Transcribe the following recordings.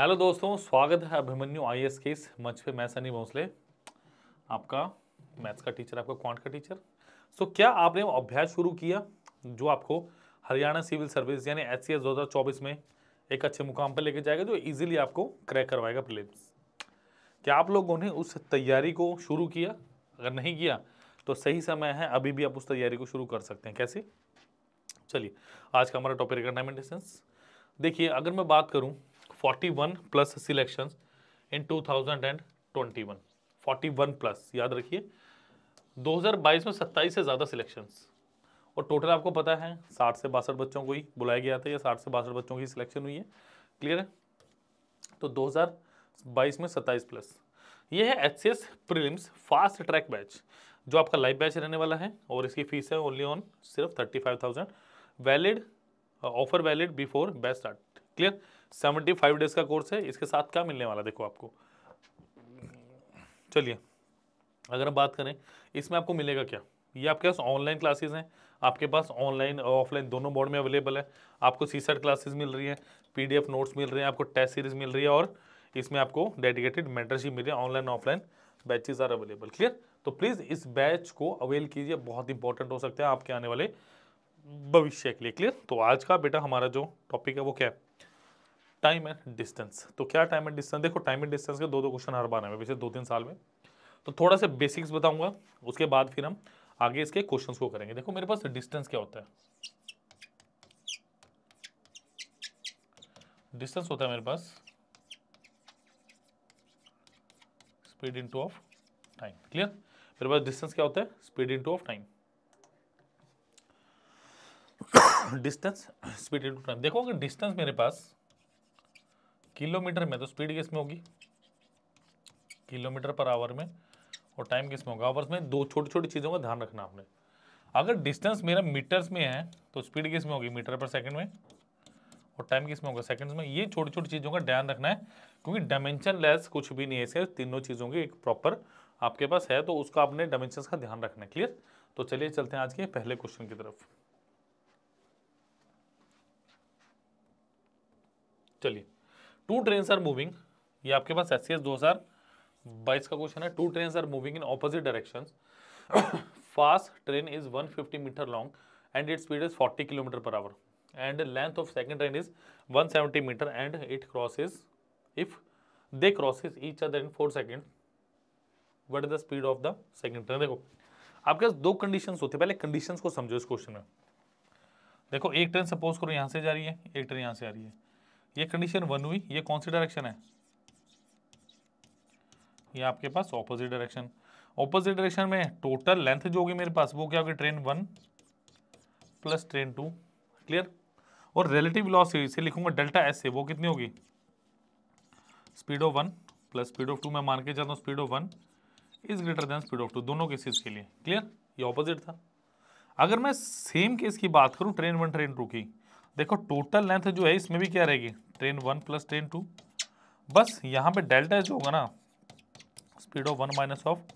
Hello दोस्तों स्वागत है अभिमन्यु आई एस के इस मंच पे मैं सनी भोंसले आपका मैथ्स का टीचर आपका क्वांट का टीचर सो so, क्या आपने अभ्यास शुरू किया जो आपको हरियाणा सिविल सर्विस यानी एच सी एस दो हज़ार चौबीस में एक अच्छे मुकाम पर लेके जाएगा जो इजीली आपको क्रैक करवाएगा प्लेम्स क्या आप लोगों ने उस तैयारी को शुरू किया अगर नहीं किया तो सही समय है अभी भी आप उस तैयारी को शुरू कर सकते हैं कैसे चलिए आज का हमारा टॉपिक रिकमेंडेशंस देखिए अगर मैं बात करूँ 41 प्लस सिलेक्शन इन 2021 41 प्लस याद रखिए 2022 में 27 से ज़्यादा सिलेक्शंस और टोटल आपको पता है साठ से बासठ बच्चों को ही बुलाया गया था या साठ से बासठ बच्चों की सिलेक्शन हुई है क्लियर है तो 2022 में 27 प्लस ये है H C S prelims fast track batch जो आपका लाइव बैच रहने वाला है और इसकी फीस है ओनली ऑन सिर्फ thirty five thousand valid offer valid before batch start clear seventy five days का कोर्स है इसके साथ क्या मिलने वाला देखो आपको चलिए अगर हम बात करें इसमें आपको मिलेगा क्या ये आपके पास ऑनलाइन क्लासेस हैं आपके पास ऑनलाइन और ऑफलाइन दोनों बोर्ड में अवेलेबल है आपको सी सर क्लासेज मिल रही है पीडीएफ नोट्स मिल रहे हैं आपको टेस्ट सीरीज मिल रही है और इसमें आपको डेडिकेटेड मेंटरशिप मिल रही है online offline batches are available clear तो प्लीज़ इस बैच को अवेल कीजिए बहुत इंपॉर्टेंट हो सकता है आपके आने वाले भविष्य के लिए क्लियर तो आज का बेटा हमारा जो टॉपिक है वो क्या है टाइम एंड डिस्टेंस तो क्या टाइम एंड डिस्टेंस देखो टाइम एंड डिस्टेंस के दो दो क्वेश्चन हर बार हैं वैसे दो तीन साल में तो थोड़ा सा बेसिक्स बताऊंगा उसके बाद फिर हम आगे इसके क्वेश्चन को करेंगे देखो मेरे पास डिस्टेंस क्या होता है डिस्टेंस होता है मेरे पास speed into of time clear मेरे पास डिस्टेंस क्या होता है speed into of time distance speed into time देखो अगर डिस्टेंस मेरे पास किलोमीटर में तो स्पीड किस में होगी किलोमीटर पर आवर में और टाइम किस में होगा आवर्स में दो छोटी छोटी चीज़ों का ध्यान रखना आपने अगर डिस्टेंस मेरा मीटर्स में है तो स्पीड किस में होगी मीटर पर सेकंड में और टाइम किस में होगा सेकंड्स में ये छोटी छोटी चीज़ों का ध्यान रखना है क्योंकि डायमेंशन कुछ भी नहीं है तीनों चीज़ों की एक प्रॉपर आपके पास है तो उसका आपने डायमेंशन का ध्यान रखना है क्लियर तो चलिए चलते हैं आज के पहले क्वेश्चन की तरफ चलिए टू ट्रेन आर मूविंग ये आपके पास एस सी का क्वेश्चन है two train are moving in opposite direction fast train is fifty metre long and it speed is forty kilometre per hour and length of second train is one seventy metre and it crosses if they crosses each other in four second what is the speed of the second train देखो आपके पास दो condition होते हैं पहले condition को समझो इस question में देखो एक ट्रेन सपोज करो यहाँ से जा रही है एक ट्रेन यहाँ से आ रही है ये कंडीशन वन हुई ये कौन सी डायरेक्शन है ये आपके पास ऑपोजिट डायरेक्शन ऑपोजिट डायरेक्शन में टोटल लेंथ जो होगी मेरे पास वो क्या होगी train one plus train two clear और रिलेटिव वेलोसिटी से लिखूंगा डेल्टा एस से वो कितनी होगी speed of one plus speed of two मैं मान के जाता हूँ speed of one is greater than speed of two दोनों केसेस के लिए क्लियर ये ऑपोजिट था अगर मैं सेम केस की बात करूँ ट्रेन वन ट्रेन टू की देखो टोटल लेंथ जो है इसमें भी क्या रहेगी train one plus train two बस यहाँ पे डेल्टा जो होगा ना speed of one minus of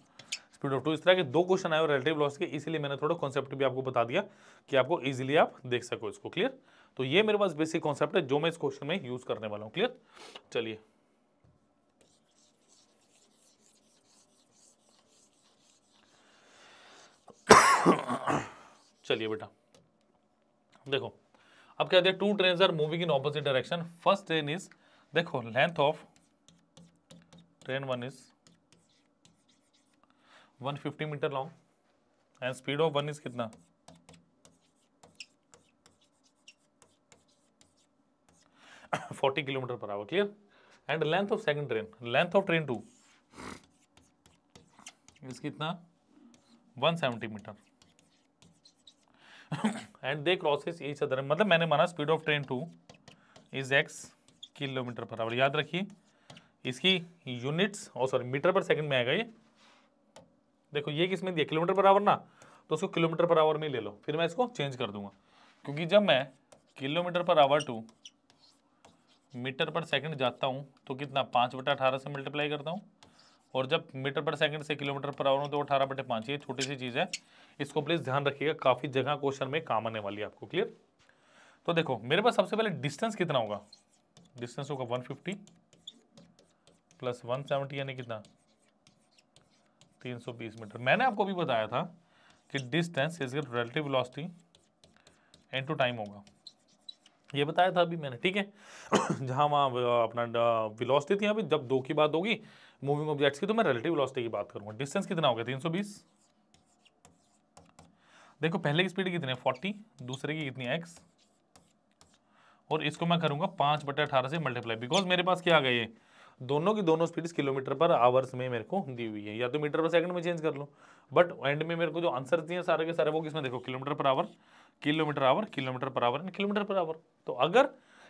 speed of two इस तरह के दो क्वेश्चन आए रिलेटिव लॉस के इसीलिए मैंने थोड़ा कॉन्सेप्ट भी आपको बता दिया कि आपको इजिली आप देख सको इसको क्लियर तो ये मेरे पास बेसिक कॉन्सेप्ट है जो मैं इस क्वेश्चन में यूज करने वाला हूँ क्लियर चलिए चलिए बेटा देखो अब क्या होता two train are moving in opposite direction first train is देखो length of train one is 150 metre long and speed of one is कितना forty kilometre per hour clear and length of second train length of train two is कितना 170 metre and they crosses each other मतलब मैंने माना speed of train two is X kilometre per hour याद रखिए इसकी units और sorry metre per second में आएगा ये देखो ये किस में दिया किलोमीटर पर आवर ना तो उसको किलोमीटर पर आवर में ले लो फिर मैं इसको चेंज कर दूंगा क्योंकि जब मैं kilometre per hour to metre per second जाता हूँ तो कितना पाँच बटा अठारह से मल्टीप्लाई करता हूँ और जब मीटर पर सेकंड से किलोमीटर पर आवर हो तो अठारह बटे पाँच ये छोटी सी चीज़ है इसको प्लीज़ ध्यान रखिएगा काफ़ी जगह क्वेश्चन में काम आने वाली है आपको क्लियर तो देखो मेरे पास सबसे पहले डिस्टेंस कितना होगा डिस्टेंस होगा वन फिफ्टी प्लस वन यानी कितना 320 मीटर मैंने आपको भी बताया था कि distance is relative velocity into time होगा ये बताया था अभी मैंने ठीक है जहाँ वहाँ अपना वेलोसिटी थी अभी जब दो की बात होगी मूविंग ऑब्जेक्ट्स की तो मैं रिलेटिव वेलोसिटी की बात करूँगा डिस्टेंस कितना हो गया तीन सौ बीस देखो पहले की स्पीड कितनी है फोर्टी दूसरे की कितनी है एक्स और इसको मैं करूँगा पाँच बटे अठारह से मल्टीप्लाई बिकॉज मेरे पास क्या आ गया ये दोनों की दोनों स्पीड किलोमीटर पर आवर्स में मेरे को दी हुई है या तो मीटर पर सेकंड में चेंज कर लो बट एंड में मेरे को जो आंसर दिए सारे के सारे वो किसमें देखो kilometre per hour kilometre hour kilometre per hour and kilometre per hour तो अगर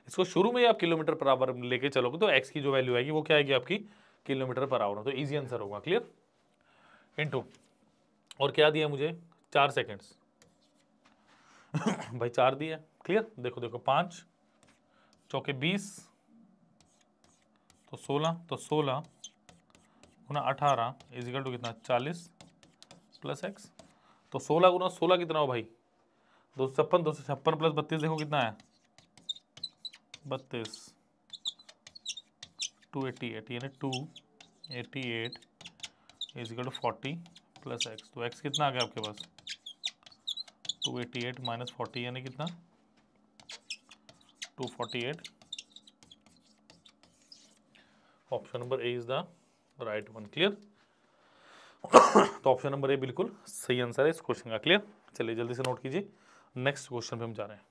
इसको शुरू में आप किलोमीटर पर आवर लेके चलोगे तो एक्स की जो वैल्यू आएगी वो क्या आएगी आपकी किलोमीटर पर आवर तो ईजी आंसर होगा क्लियर इंटू और क्या दिया मुझे चार सेकेंड्स भाई चार दिया क्लियर देखो देखो पाँच चौके बीस तो सोलह तो सोलह गुना अठारह इजिकल टू कितना चालीस प्लस एक्स तो सोलह गुना सोलह कितना हो भाई दो सौ छप्पन दो सौ छप्पन प्लस बत्तीस देखो कितना है बत्तीस टू एटी एट यानी two eighty eight equal to forty plus x तो एक्स कितना आ गया आपके पास two eighty eight minus forty यानी कितना two forty eight option number A is the right one clear तो ऑप्शन नंबर ए बिल्कुल सही आंसर है इस क्वेश्चन का क्लियर चलिए जल्दी से नोट कीजिए नेक्स्ट क्वेश्चन पे हम जा रहे हैं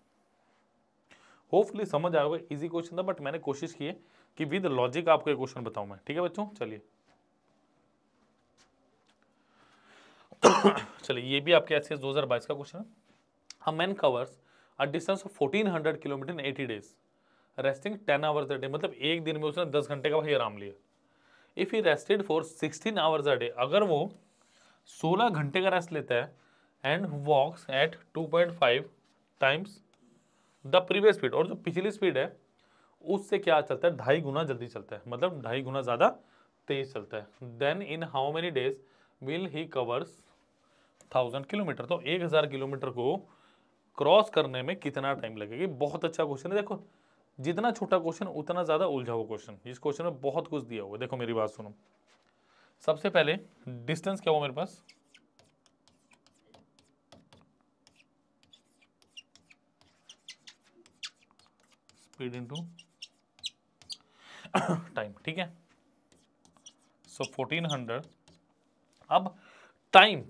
होपफुली समझ होगा इजी क्वेश्चन था बट मैंने कोशिश की है कि विद लॉजिक आपको ये क्वेश्चन बताऊं मैं ठीक है बच्चों चलिए चलिए ये भी आपके ऐसे एस 2022 का क्वेश्चन है man covers a distance of 1400 kilometre in 80 days resting ten hours a day मतलब एक दिन में उसने दस घंटे का भाई आराम लिया if he rested for sixteen hours a day अगर वो सोलह घंटे का रेस्ट लेता है and walks at two point five times the previous speed और जो पिछली स्पीड है उससे क्या चलता है ढाई गुना जल्दी चलता है मतलब ढाई गुना ज़्यादा तेज चलता है then in how many days will he covers thousand kilometre तो एक हज़ार किलोमीटर को क्रॉस करने में कितना टाइम लगेगा बहुत अच्छा क्वेश्चन है देखो जितना छोटा क्वेश्चन उतना ज़्यादा उलझा हुआ क्वेश्चन इस क्वेश्चन में बहुत कुछ दिया हुआ है देखो मेरी बात सुनो सबसे पहले डिस्टेंस क्या हुआ मेरे पास स्पीड इनटू टाइम ठीक है सो फोर्टीन हंड्रेड अब टाइम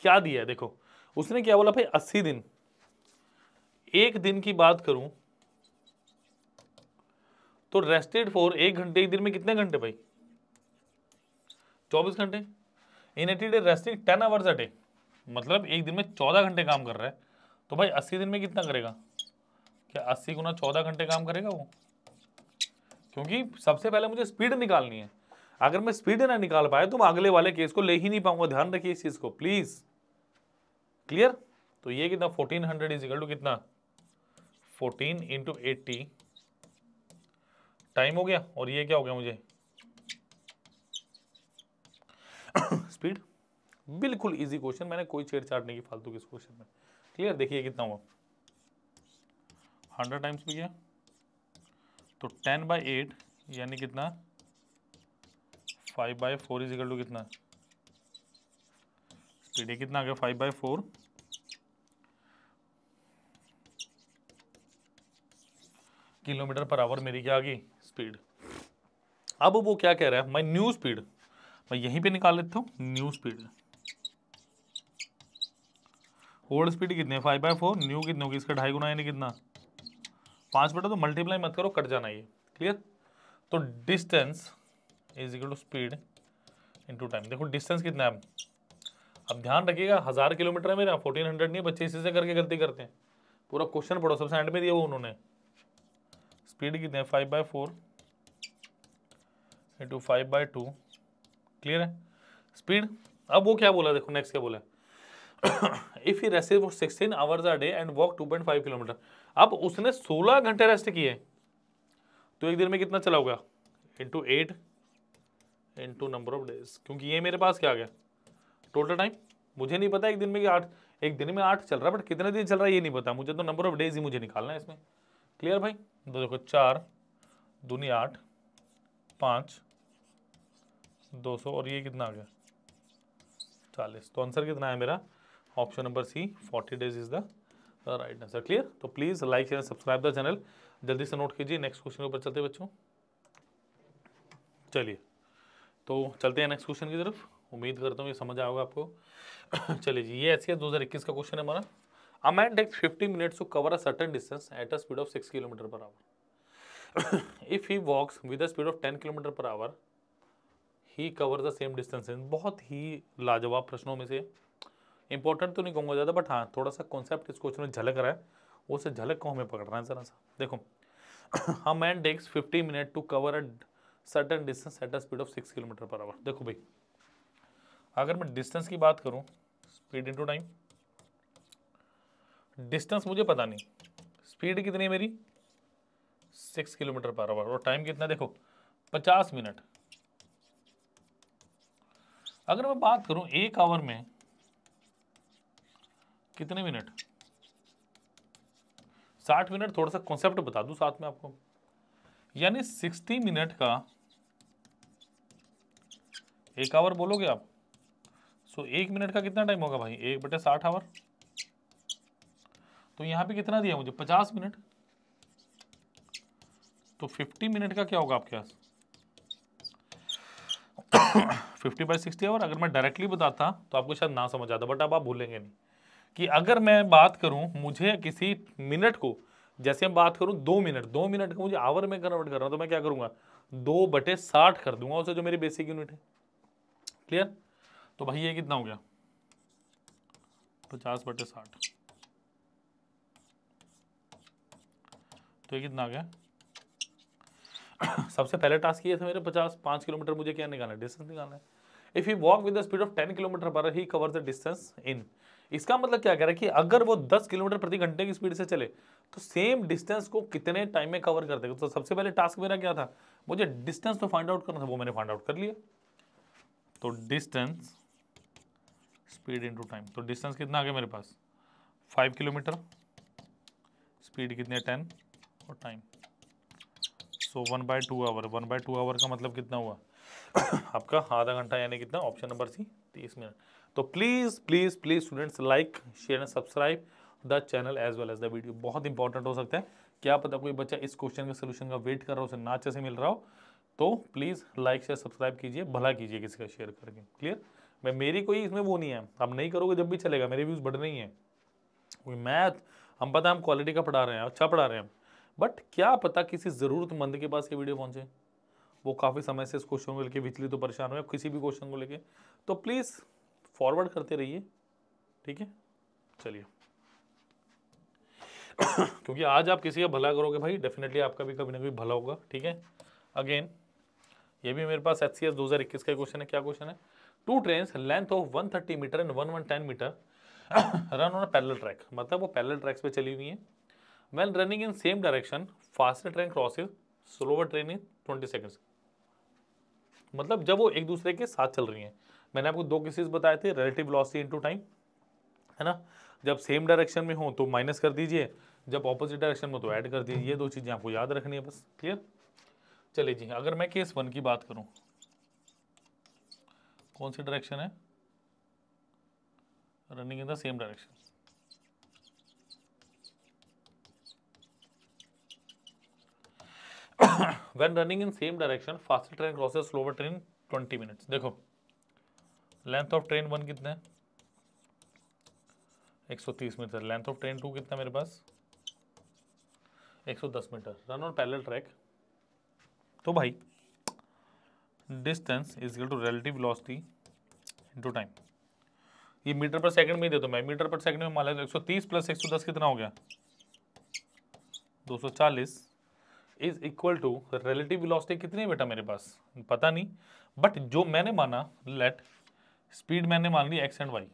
क्या दिया है देखो उसने क्या बोला भाई अस्सी दिन एक दिन की बात करूं तो रेस्टेड फॉर एक घंटे एक दिन में कितने घंटे भाई चौबीस घंटे in eighty day resting ten hours a day मतलब एक दिन में चौदह घंटे काम कर रहा है तो भाई अस्सी दिन में कितना करेगा क्या अस्सी गुना चौदह घंटे काम करेगा वो क्योंकि सबसे पहले मुझे स्पीड निकालनी है अगर मैं स्पीड ना निकाल पाया तो मैं अगले वाले केस को ले ही नहीं पाऊंगा ध्यान रखिए इस चीज़ को प्लीज़ क्लियर तो ये कितना फोर्टीन हंड्रेड इजिकल टू कितना फोर्टीन इंटू एट्टी टाइम हो गया और ये क्या हो गया मुझे स्पीड बिल्कुल इजी क्वेश्चन मैंने कोई छेड़छाड़ नहीं की फालतू के इस क्वेश्चन में क्लियर देखिए कितना हुआ हंड्रेड टाइम्स भी गया तो टेन बाई एट यानी कितना five by four equal to कितना स्पीड ये कितना आ गया five by four kilometre per hour मेरी क्या आ गई स्पीड अब वो क्या कह रहा है माई न्यू स्पीड मैं यहीं पे निकाल लेता हूँ न्यू स्पीड ओल्ड स्पीड कितने फाइव बाई फोर न्यू कितने होगी इसका ढाई गुना यानी कितना पाँच बेटा तो मल्टीप्लाई मत करो कट जाना ये क्लियर तो distance is equal to speed to time देखो डिस्टेंस कितना है अब ध्यान रखिएगा हज़ार किलोमीटर है मेरा फोर्टीन हंड्रेड नहीं बच्चे इसी से करके गलती करते हैं पूरा क्वेश्चन पढ़ो सबसे एंड में दिया वो उन्होंने स्पीड कितनी है five by four into five by two clear है स्पीड अब वो क्या बोला देखो नेक्स्ट क्या बोला if he rest for sixteen hours a day and walk two point five kilometre अब उसने सोलह घंटे रेस्ट किए तो एक दिन में कितना चला होगा into eight into number of days क्योंकि ये मेरे पास क्या आ गया टोटल टाइम मुझे नहीं पता एक दिन में आठ एक दिन में आठ चल रहा है बट कितने दिन चल रहा है ये नहीं पता मुझे तो नंबर ऑफ डेज ही मुझे निकालना है इसमें क्लियर भाई दो देखो चार दूनी आठ पाँच दो सौ और ये कितना आ गया चालीस तो आंसर कितना है मेरा option number C forty days is the right answer clear तो please like share subscribe the channel जल्दी से नोट कीजिए नेक्स्ट क्वेश्चन के ऊपर चलते बच्चों चलिए तो चलते हैं नेक्स्ट क्वेश्चन की तरफ उम्मीद करता हूँ ये समझ आएगा आपको चलिए जी ये ऐसी है दो का क्वेश्चन है हमारा A man takes 50 minutes to cover a certain distance at a speed of 6 km per hour. if he walks with a speed of 10 km per hour, ही cover the same distance in बहुत ही लाजवाब प्रश्नों में से important तो नहीं कहूँगा ज़्यादा बट हाँ थोड़ा सा कॉन्सेप्ट इस क्वेश्चन में झलक रहा है उसे झलक को हमें पकड़ना है ज़रा सा देखो a man takes fifty minute to cover a certain distance at a speed of six kilometre per hour देखो भाई अगर मैं डिस्टेंस की बात करूँ speed to time hmm. Distance मुझे पता नहीं स्पीड कितनी है मेरी सिक्स किलोमीटर पर आवर और टाइम कितना देखो पचास मिनट अगर मैं बात करूं एक आवर में कितने मिनट साठ मिनट थोड़ा सा कॉन्सेप्ट बता दूं साथ में आपको यानी सिक्सटी मिनट का एक आवर बोलोगे आप सो एक मिनट का कितना टाइम होगा भाई एक बटे साठ आवर तो यहाँ पे कितना दिया मुझे पचास मिनट तो फिफ्टी मिनट का क्या होगा आपके पास फिफ्टी बाई सिक्सटी आवर अगर मैं डायरेक्टली बताता तो आपको शायद ना समझ आता बट अब आप भूलेंगे नहीं कि अगर मैं बात करूं मुझे किसी मिनट को जैसे मैं बात करूं दो मिनट दो मिनट को मुझे आवर में कन्वर्ट करना तो मैं क्या करूंगा दो बटे साठ कर दूंगा उसे जो मेरी बेसिक यूनिट है क्लियर तो भाई ये कितना हो गया पचास बटे साठ तो ये कितना आ गया सबसे पहले टास्क ये था मेरे पचास पाँच किलोमीटर मुझे क्या निकालना है डिस्टेंस निकालना है if you walk with the speed of ten kilometre per he cover the distance in इसका मतलब क्या कह रहा है कि अगर वो 10 किलोमीटर प्रति घंटे की स्पीड से चले तो सेम डिस्टेंस को कितने टाइम में कवर कर देगा तो सबसे पहले टास्क मेरा क्या था मुझे डिस्टेंस तो फाइंड आउट करना था वो मैंने फाइंड आउट कर लिया तो डिस्टेंस स्पीड इंटू टाइम तो डिस्टेंस कितना आ गया मेरे पास फाइव किलोमीटर स्पीड कितनी है टेन और time so one by two hour one by two hour का मतलब कितना हुआ आपका आधा घंटा यानी कितना ऑप्शन नंबर सी तीस मिनट तो please please please students like share and subscribe the channel as well as the video बहुत इंपॉर्टेंट हो सकता है क्या पता कोई बच्चा इस क्वेश्चन का सोल्यूशन का वेट कर रहा हो उसे ना अच्छे से मिल रहा हो तो प्लीज़ लाइक शेयर सब्सक्राइब कीजिए भला कीजिए किसी का शेयर करके क्लियर मैं मेरी कोई इसमें वो नहीं है आप नहीं करोगे जब भी चलेगा मेरे व्यूज़ बढ़ रही हैं कोई मैथ हम पता हम क्वालिटी का पढ़ा रहे हैं अच्छा पढ़ा रहे हैं बट क्या पता किसी ज़रूरतमंद के पास ये वीडियो पहुंचे वो काफ़ी समय से इस क्वेश्चन को लेके बिजली तो परेशान हुए किसी भी क्वेश्चन को लेके तो प्लीज़ फॉरवर्ड करते रहिए ठीक है चलिए क्योंकि आज आप किसी का भला करोगे भाई डेफिनेटली आपका भी कभी ना कभी भला होगा ठीक है अगेन ये भी मेरे पास एच सी एस दो हज़ार इक्कीस का क्वेश्चन है क्या क्वेश्चन है two train length of one thirty metre and one one ten metre run on parallel track मतलब वो पैरल ट्रैक्स पे चली हुई है when running in same direction faster train crosses slower train in 20 seconds मतलब जब वो एक दूसरे के साथ चल रही हैं मैंने आपको दो केसेस बताए थे रिलेटिव वेलोसिटी इनटू टाइम है ना जब सेम डायरेक्शन में हो तो माइनस कर दीजिए जब ऑपोजिट डायरेक्शन में तो ऐड कर दीजिए ये दो चीज़ें आपको याद रखनी है बस क्लियर चलिए जी अगर मैं केस वन की बात करूँ कौन सी डायरेक्शन है running in the same direction when running in same direction faster train crosses slower train 20 minutes देखो लेंथ ऑफ ट्रेन वन कितना है 130 metre length of train two कितना मेरे पास 110 metre run on parallel track तो भाई distance is to relative velocity into time ये metre per second में ही दे दो मैं मीटर पर सेकंड में मान लेते एक सौ तीस प्लस एक सौ दस कितना हो गया 240 is equal to relative velocity कितनी बेटा मेरे पास पता नहीं बट जो मैंने माना लेट स्पीड मैंने मान ली एक्स एंड वाई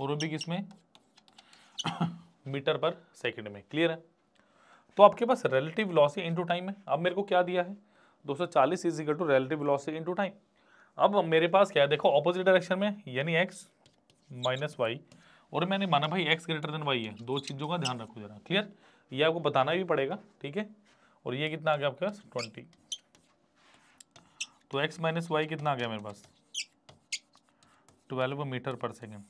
और वो भी किसमें मीटर पर सेकंड में क्लियर है तो आपके पास रिलेटिव वेलोसिटी इनटू टाइम है अब मेरे को क्या दिया है 240 is equal to relative velocity into time अब मेरे पास क्या है देखो ऑपोजिट डायरेक्शन में यानी एक्स माइनस वाई और मैंने माना भाई एक्स ग्रेटर देन वाई है दो चीज़ों का ध्यान रखो जरा क्लियर ये आपको बताना भी पड़ेगा ठीक है और ये कितना आ गया आपके पास ट्वेंटी तो एक्स माइनस वाई कितना आ गया मेरे पास twelve metre per second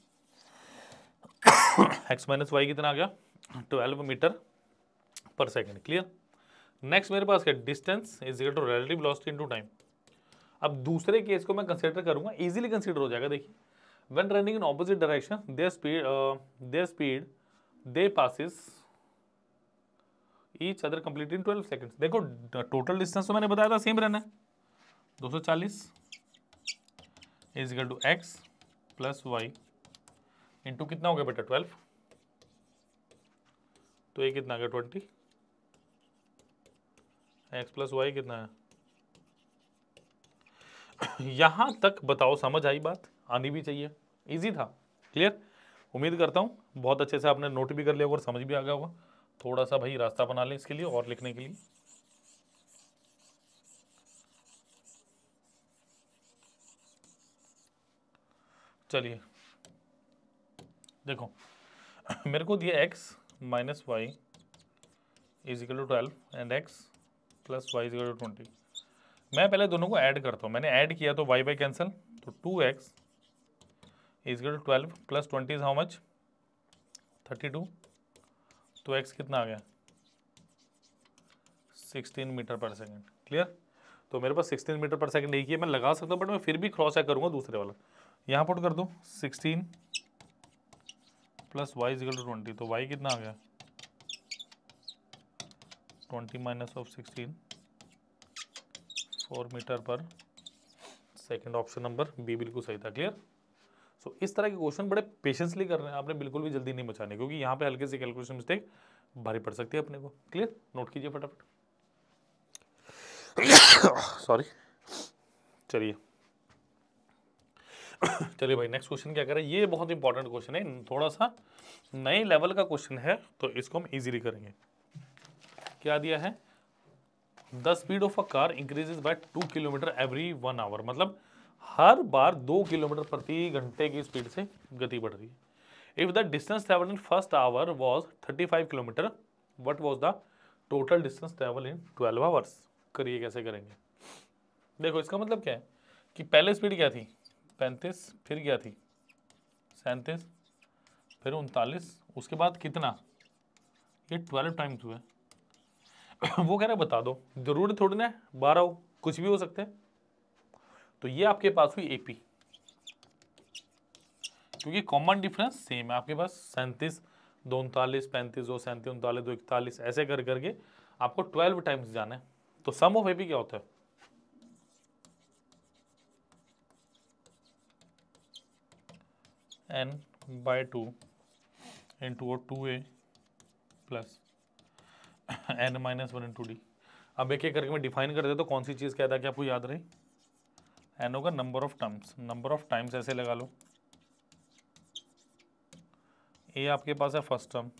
x minus y कितना आ गया twelve metre per second clear next मेरे पास क्या distance is equal to relative velocity into time अब दूसरे केस को मैं कंसिडर करूंगा इजीली कंसिडर हो जाएगा देखिए when running in opposite direction their speed uh, their speed they passes each other complete in 12 seconds देखो टोटल डिस्टेंस तो मैंने बताया था सेम रहना है 240 is equal to x plus y into कितना हो गया बेटा 12 तो ये कितना आ गया 20 एक्स प्लस वाई कितना है यहाँ तक बताओ समझ आई बात आनी भी चाहिए ईजी था क्लियर उम्मीद करता हूँ बहुत अच्छे से आपने नोट भी कर लिया होगा और समझ भी आ गया होगा थोड़ा सा भाई रास्ता बना लें इसके लिए और लिखने के लिए चलिए देखो मेरे को दिया x minus y is equal to twelve and x plus y is equal to twenty मैं पहले दोनों को ऐड करता हूँ मैंने ऐड किया तो वाई बाई कैंसिल तो two x is equal to twelve plus twenty is how much thirty two तो एक्स कितना आ गया sixteen metre per second clear तो मेरे पास सिक्सटीन मीटर पर सेकेंड एक ही है मैं लगा सकता हूँ बट मैं फिर भी क्रॉस चेक करूँगा दूसरे वाला यहाँ पुट कर दूँ sixteen plus y equal to twenty तो वाई कितना आ गया twenty minus of sixteen four metre per second option number B बिल्कुल सही था क्लियर सो इस तरह के क्वेश्चन बड़े पेशेंसली कर रहे हैं आपने बिल्कुल भी जल्दी नहीं बचाने क्योंकि यहाँ पे हल्के से कैलकुलेशन मिस्टेक भारी पड़ सकती है अपने को क्लियर नोट कीजिए फटाफट सॉरी चलिए चलिए भाई नेक्स्ट क्वेश्चन क्या करें ये बहुत इंपॉर्टेंट क्वेश्चन है थोड़ा सा नए लेवल का क्वेश्चन है तो इसको हम इजीली करेंगे क्या दिया है the speed of a car increases by two kilometre every one hour मतलब हर बार दो किलोमीटर प्रति घंटे की स्पीड से गति बढ़ रही है if the distance travel in first hour was thirty five kilometre what was the total distance travel in twelve hours करिए कैसे करेंगे देखो इसका मतलब क्या है कि पहले स्पीड क्या थी पैंतीस फिर क्या थी सैंतीस फिर उनतालीस उसके बाद कितना ये ट्वेल्व टाइम्स हुए वो कह रहे बता दो ज़रूर थोड़ी ना बारह हो कुछ भी हो सकते हैं तो ये आपके पास हुई एपी क्योंकि कॉमन डिफरेंस सेम है आपके पास सैंतीस दो उनतालीस पैंतीस दो सैंतीस उनतालीस दो इकतालीस ऐसे कर करके आपको ट्वेल्व टाइम्स जाना है तो सम ऑफ एपी क्या होता है n by two into two a plus n minus one into d अब एक एक करके मैं डिफाइन कर देता तो कौन सी चीज़ कहता है कि आपको याद रही एन होगा number of terms number of times ऐसे लगा लो ए आपके पास है फर्स्ट टर्म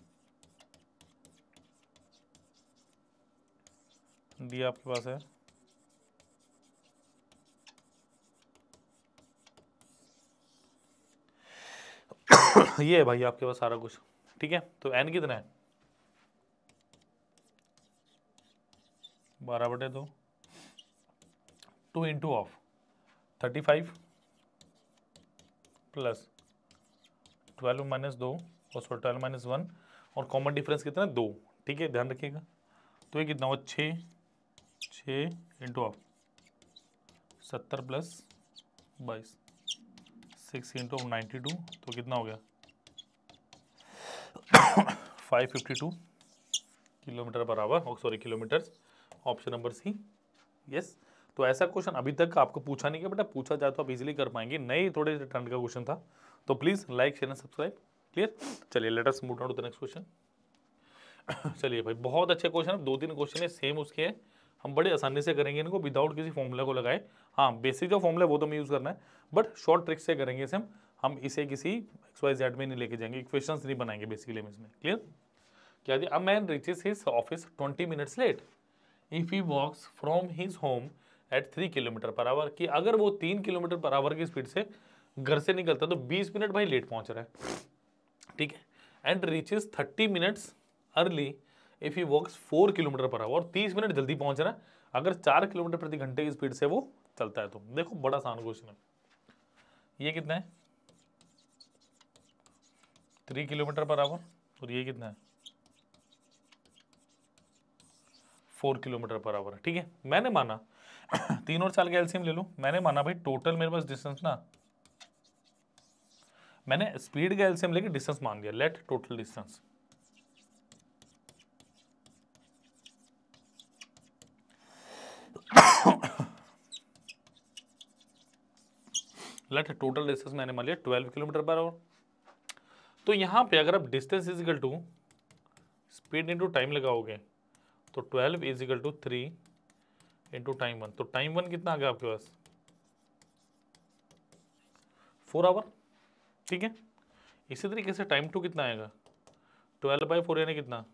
डी आपके पास है ये है भाई आपके पास सारा कुछ ठीक है तो एन कितना है बारह बटे दो two into of thirty five plus twelve minus दो और सॉरी ट्वेल्व माइनस वन और कॉमन डिफरेंस कितना दो ठीक है ध्यान रखिएगा तो ये कितना हो छः छः इंटू ऑफ सत्तर प्लस बाईस six into of ninety two तो कितना हो गया फाइव फिफ्टी टू किलोमीटर बराबर sorry kilometre option number C yes तो ऐसा क्वेश्चन अभी तक आपको पूछा नहीं गया बेटा पूछा जाए तो आप इजिली कर पाएंगे नई थोड़े ठंड का क्वेश्चन था तो please like share and subscribe clear चलिए let's move out next question चलिए भाई बहुत अच्छे क्वेश्चन दो तीन क्वेश्चन है सेम उसके हैं हम बड़े आसानी से करेंगे इनको विदाउट किसी फॉर्मूला को लगाए हाँ बेसिक जो फॉर्मूला वो तो हमें यूज़ करना है बट शॉर्ट ट्रिक से करेंगे इसे हम हम इसे किसी एक्स वाई जेड में नहीं लेके जाएंगे इक्वेशंस नहीं बनाएंगे बेसिकली इसमें क्लियर क्या दिया a man reaches his office twenty minutes late if he walks from his home at three kilometre per hour कि अगर वो तीन किलोमीटर पर आवर की स्पीड से घर से निकलता तो बीस मिनट भाई लेट पहुंच रहा है ठीक है and reaches thirty minutes early if you walks four kilometre per hour और तीस मिनट जल्दी पहुंच रहा है अगर चार किलोमीटर प्रति घंटे की स्पीड से वो चलता है तो देखो बड़ा आसान क्वेश्चन है ये कितना है थ्री किलोमीटर पर आवर और ये कितना है फोर किलोमीटर पर आवर ठीक है मैंने माना तीन और साल का एलसीएम ले लो मैंने माना भाई टोटल मेरे पास डिस्टेंस ना मैंने स्पीड का एलसीएम लेके डिस्टेंस मान दिया let total distance let total distance मैंने मान लिया ट्वेल्व किलोमीटर पर आवर तो यहाँ पे अगर आप distance equal to speed into time लगाओगे तो twelve equal to three into time one तो टाइम वन कितना आ गया आपके पास फोर आवर ठीक है इसी तरीके से टाइम टू कितना आएगा ट्वेल्व बाई फोर यानी कितना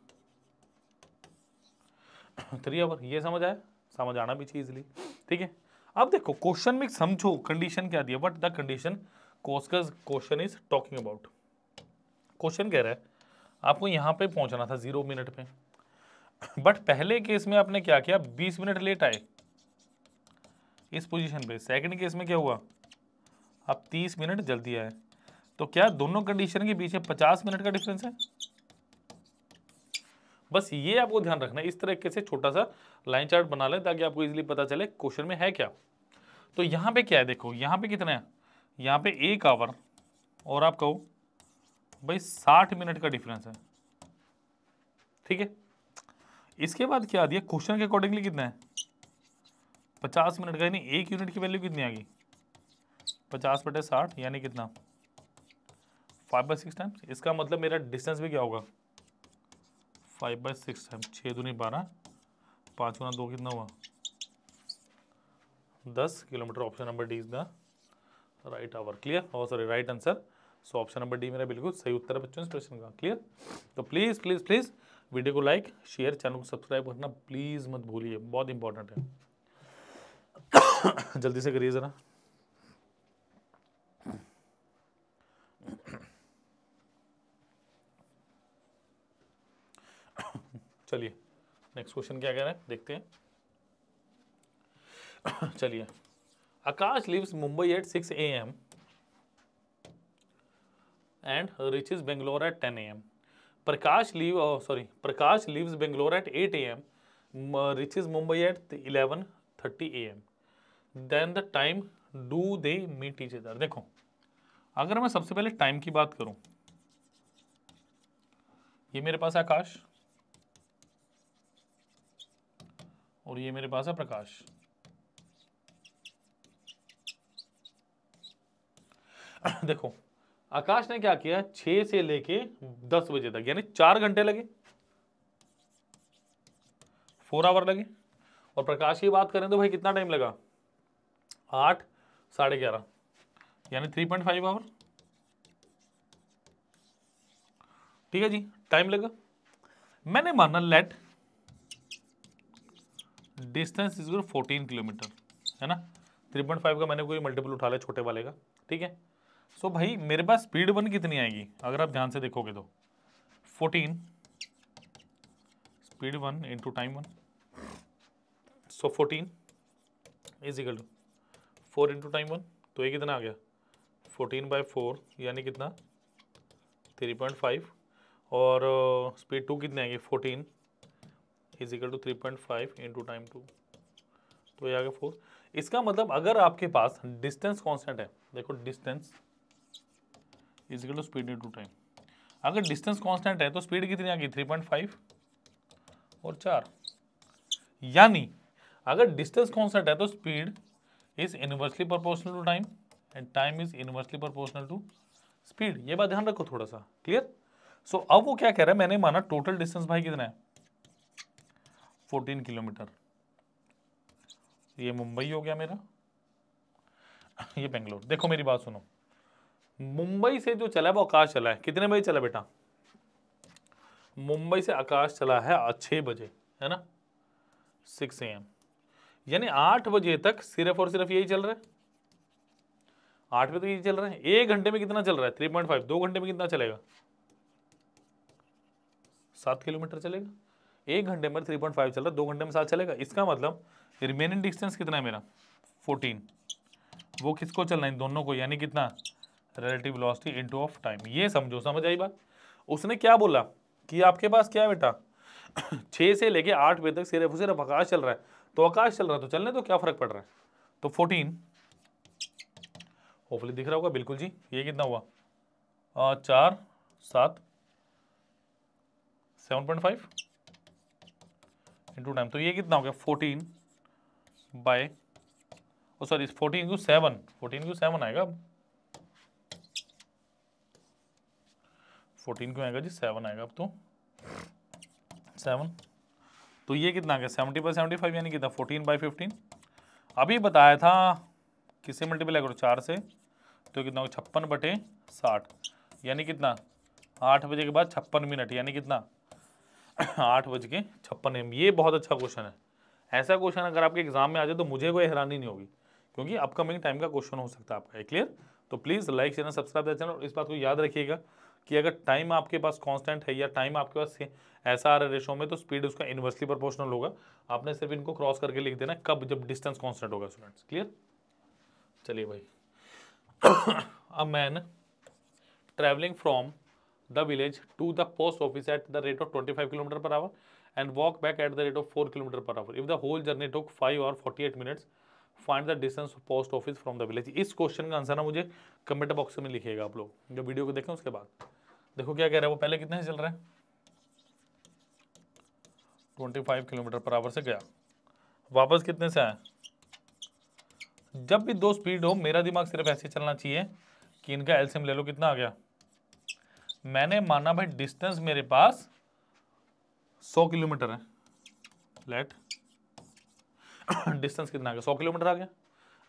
थ्री आवर ये समझ आया समझ आना भी चाहिए इजिली ठीक है अब देखो क्वेश्चन में समझो कंडीशन क्या दिया but the condition question is talking about question कह रहा है आपको यहां पे पहुंचना था जीरो मिनट पे बट पहले केस में आपने क्या किया बीस मिनट लेट आए इस पोजीशन पे सेकंड केस में क्या हुआ अब 30 मिनट जल्दी आए तो क्या दोनों कंडीशन के पीछे 50 मिनट का डिफरेंस है बस ये आपको ध्यान रखना है इस तरीके से छोटा सा लाइन चार्ट बना लें ताकि आपको इजिली पता चले क्वेश्चन में है क्या तो यहाँ पे क्या है देखो यहाँ पे कितना है यहाँ पे एक आवर और आप कहो भाई साठ मिनट का डिफरेंस है ठीक है इसके बाद क्या दिया क्वेश्चन के अकॉर्डिंगली कितना है पचास मिनट का यानी एक यूनिट की वैल्यू कितनी आ गई पचास बटे साठ यानी कितना फाइव बाई सिक्स टाइम्स इसका मतलब मेरा डिस्टेंस भी क्या होगा फाइव बाई सिक्स टाइम्स छः दूनी बारह पाँच गुना दो कितना हुआ दस kilometre option number D is the right hour clear और sorry right answer so option number D मेरा बिल्कुल सही उत्तर है बच्चों इस का क्लियर तो प्लीज़ प्लीज़ प्लीज़ वीडियो को लाइक शेयर चैनल को सब्सक्राइब करना प्लीज़ मत भूलिए बहुत इंपॉर्टेंट है जल्दी से करिए ज़रा चलिए नेक्स्ट क्वेश्चन क्या कह रहे हैं देखते हैं चलिए Akash lives Mumbai at six A M and is Bangalore at ten A M Prakash leave sorry oh, Prakash lives Bangalore at eight A M reach is Mumbai at eleven thirty A M then the time do they meet each other देखो अगर मैं सबसे पहले time की बात करूं ये मेरे पास है आकाश और ये मेरे पास है प्रकाश देखो आकाश ने क्या किया छह से लेके दस बजे तक यानी चार घंटे लगे फोर आवर लगे और प्रकाश की बात करें तो भाई कितना टाइम लगा आठ साढ़े ग्यारह यानी थ्री पॉइंट फाइव आवर ठीक है जी टाइम लगा मैंने माना let distance is fourteen kilometre है ना थ्री पॉइंट फाइव का मैंने कोई मल्टीपल उठा लिया छोटे वाले का ठीक है सो so भाई मेरे पास स्पीड वन कितनी आएगी अगर आप ध्यान से देखोगे तो fourteen speed one into time one so fourteen is equal to four into time one तो ये कितना आ गया फोर्टीन बाई फोर यानी कितना थ्री पॉइंट फाइव और स्पीड टू कितनी आएगी fourteen is equal to three point five into time two तो ये आ गया फोर इसका मतलब अगर आपके पास डिस्टेंस कॉन्स्टेंट है देखो distance is equal to speed into time अगर डिस्टेंस कॉन्सटेंट है तो स्पीड कितनी आ गई थ्री पॉइंट फाइव और चार यानी अगर डिस्टेंस कांस्टेंट है तो speed is inversely proportional to time and time is inversely proportional to speed ये बात ध्यान रखो थोड़ा सा क्लियर सो so, अब वो क्या कह रहा है मैंने माना टोटल डिस्टेंस भाई कितना है 14 किलोमीटर ये मुंबई हो गया मेरा ये बेंगलोर देखो मेरी बात सुनो मुंबई से जो चला है वो आकाश चला है कितने बजे चला बेटा मुंबई से आकाश चला है छह बजे है ना सिक्स ए एम यानी आठ बजे तक सिर्फ और सिर्फ यही चल रहा है आठ बजे तो यही चल रहा है एक घंटे में कितना चल रहा है थ्री पॉइंट फाइव दो घंटे में कितना चलेगा सात किलोमीटर चलेगा एक घंटे में थ्री पॉइंट फाइव चल रहा है दो घंटे में सात चलेगा इसका मतलब रिमेनिंग डिस्टेंस कितना है मेरा फोर्टीन वो किसको चलना है दोनों को यानी कितना relative velocity into of time ये समझो समझ आई बात उसने क्या बोला कि आपके पास क्या है बेटा छः से लेके आठ बजे तक सिर्फ सिर्फ आकाश चल रहा है तो आकाश चल रहा है तो चलने तो क्या फर्क पड़ रहा है तो फोर्टीन होपली दिख रहा होगा बिल्कुल जी ये कितना हुआ आ, चार सात seven point five into time तो ये कितना हो गया फोर्टीन बाय सॉरी फोर्टीन क्यू सेवन फोर्टीन क्यू सेवन आएगा अब फोर्टीन क्यों आएगा जी सेवन आएगा अब तो सेवन तो ये कितना आ गया सेवेंटी बाई सेवेंटी फाइव यानी कितना फोर्टीन बाई फिफ्टीन अभी बताया था किसे मल्टीप्लाई करो चार से तो कितना होगा छप्पन बटे साठ यानी कितना आठ बजे के बाद छप्पन मिनट यानी कितना आठ बज के छप्पन एम ये बहुत अच्छा क्वेश्चन है ऐसा क्वेश्चन अगर आपके एग्जाम में आ जाए तो मुझे कोई हैरानी नहीं होगी क्योंकि अपकमिंग टाइम का क्वेश्चन हो सकता है आपका क्लियर तो please like channel subscribe channel और इस बात को याद रखिएगा कि अगर टाइम आपके पास कांस्टेंट है या टाइम आपके पास ऐसा आ रहा है रेशो में तो स्पीड उसका इन्वर्सली प्रोपोर्शनल होगा आपने सिर्फ इनको क्रॉस करके लिख देना कब जब डिस्टेंस कांस्टेंट होगा स्टूडेंट्स क्लियर चलिए भाई a man travelling from the village to the post office at the rate of twenty five kilometre per hour and walk back at the rate of four kilometre per hour if the whole journey took five और forty eight minutes find the distance post office from the village इस question का answer ना मुझे comment box में लिखिएगा आप लोग जो वीडियो को देखें उसके बाद देखो क्या कह रहा है वो पहले कितने से चल रहा है 25 किलोमीटर पर आवर से गया वापस कितने से आया जब भी दो स्पीड हो मेरा दिमाग सिर्फ ऐसे चलना चाहिए कि इनका एल्सियम ले लो कितना आ गया मैंने माना भाई डिस्टेंस मेरे पास 100 किलोमीटर है लेट डिस्टेंस कितना आ गया सौ किलोमीटर आ गया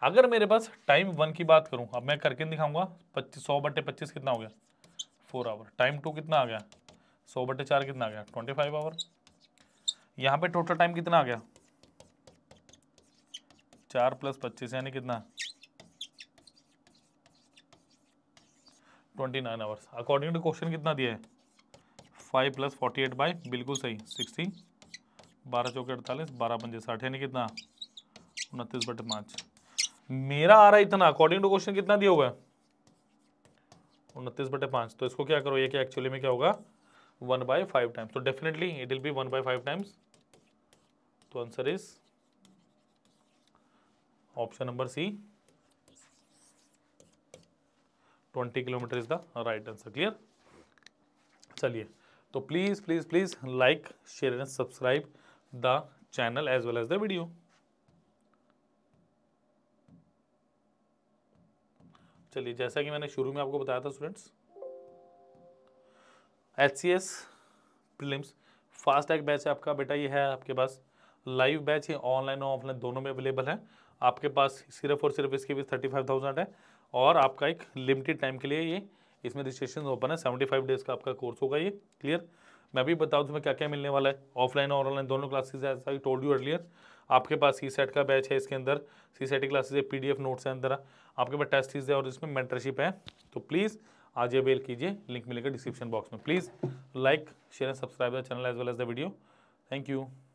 अगर मेरे पास टाइम वन की बात करूँ अब मैं करके दिखाऊंगा पच्चीस सौ बटे पच्चीस कितना हो गया फोर आवर टाइम टू कितना आ गया सौ बटे चार कितना आ गया ट्वेंटी फाइव आवर यहाँ पे टोटल टाइम कितना आ गया चार प्लस पच्चीस यानी कितना twenty nine hours according to question कितना दिया है five plus forty eight by बिल्कुल सही सिक्सटी बारह चौके अड़तालीस बारह पंजे साठ यानी कितना उनतीस बटे पांच मेरा आ रहा है इतना अकॉर्डिंग टू क्वेश्चन कितना दिया हुआ है उनतीस बटे पांच तो इसको क्या करो ये क्या एक्चुअली में क्या होगा वन बाई फाइव टाइम्स तो definitely it will be one by five times तो answer is option number C twenty kilometre is the right answer clear चलिए तो please please please like share and subscribe the channel as well as the video चलिए जैसा कि मैंने शुरू में आपको बताया था students H C S prelims fast tag batch आपका बेटा ये है आपके पास लाइव बैच ये ऑनलाइन और ऑफलाइन दोनों में अवेलेबल है आपके पास सिर्फ और सिर्फ इसके भी थर्टी फाइव थाउजेंड है और आपका एक लिमिटेड टाइम के लिए ये इसमें रजिस्ट्रेशन ओपन है सेवेंटी फाइव डेज़ का आपका कोर्स होगा ये क्लियर मैं भी बताऊँ तुम्हें क्या क्या मिलने वाला है ऑफलाइन और ऑनलाइन दोनों क्लासेज है टोल्ड यू अर्लियर आपके पास सी सेट का बैच है इसके अंदर सी सेट की क्लासेज है पी डी एफ नोट्स है अंदर आपके पास टेस्ट सीज है और इसमें मेंटरशिप है तो प्लीज़ आज अवेल कीजिए लिंक मिलेगा डिस्क्रिप्शन बॉक्स में please like share and subscribe the channel as well as the video thank you